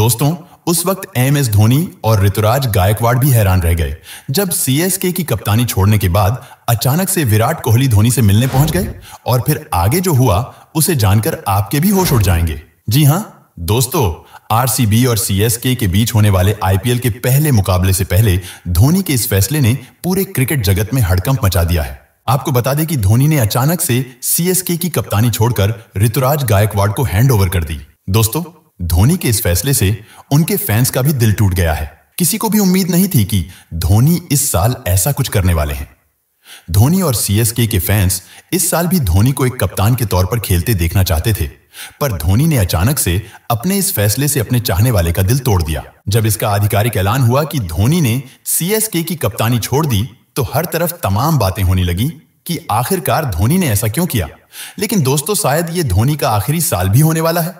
दोस्तों उस वक्त एम एस धोनी और ऋतुराज गायकवाड़ भी हैरान रह गए जब सी एस के की कप्तानी छोड़ने के बाद अचानक से विराट कोहली धोनी से मिलने पहुंच गए और फिर आगे जो हुआ उसे जानकर आपके भी होश उड़ जाएंगे जी हाँ दोस्तों आरसीबी और सीएसके के बीच होने वाले आईपीएल के पहले मुकाबले से पहले धोनी के इस फैसले ने पूरे क्रिकेट जगत में हड़कंप मचा दिया है आपको बता दें कि धोनी ने अचानक से सीएसके की कप्तानी छोड़कर ऋतुराज गायकवाड़ को हैंडओवर कर दी दोस्तों धोनी के इस फैसले से उनके फैंस का भी दिल टूट गया है किसी को भी उम्मीद नहीं थी कि धोनी इस साल ऐसा कुछ करने वाले हैं धोनी और सीएसके के फैंस इस साल भी धोनी को एक कप्तान के तौर पर खेलते देखना चाहते थे पर धोनी ने अचानक से अपने इस फैसले से अपने चाहने वाले का दिल तोड़ दिया जब इसका आधिकारिक ऐलान हुआ कि धोनी ने सीएसके की कप्तानी छोड़ दी तो हर तरफ तमाम बातें होने लगी कि आखिरकार धोनी ने ऐसा क्यों किया लेकिन दोस्तों शायद यह धोनी का आखिरी साल भी होने वाला है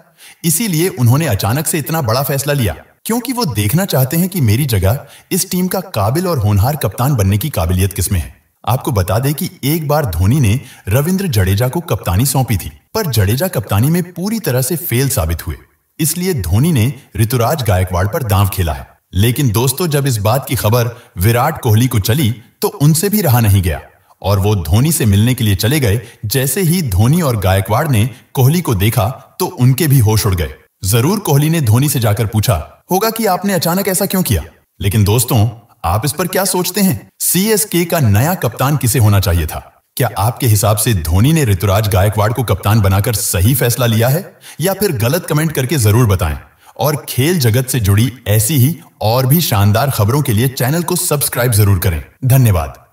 इसीलिए उन्होंने अचानक से इतना बड़ा फैसला लिया क्योंकि वो देखना चाहते हैं कि मेरी जगह इस टीम का काबिल और होनहार कप्तान बनने की काबिलियत किसमें है आपको बता दें कि एक बार धोनी ने रविंद्र जडेजा को कप्तानी सौंपी थी पर जडेजा कप्तानी में पूरी तरह से फेल साबित हुए इसलिए धोनी ने ऋतुराज गायकवाड़ पर दांव खेला है लेकिन दोस्तों जब इस बात की खबर विराट कोहली को चली तो उनसे भी रहा नहीं गया और वो धोनी से मिलने के लिए चले गए जैसे ही धोनी और गायकवाड़ ने कोहली को देखा तो उनके भी होश उड़ गए जरूर कोहली ने धोनी से जाकर पूछा होगा कि आपने अचानक ऐसा क्यों किया लेकिन दोस्तों आप इस पर क्या सोचते हैं सी का नया कप्तान किसे होना चाहिए था क्या आपके हिसाब से धोनी ने ऋतुराज गायकवाड़ को कप्तान बनाकर सही फैसला लिया है या फिर गलत कमेंट करके जरूर बताएं और खेल जगत से जुड़ी ऐसी ही और भी शानदार खबरों के लिए चैनल को सब्सक्राइब जरूर करें धन्यवाद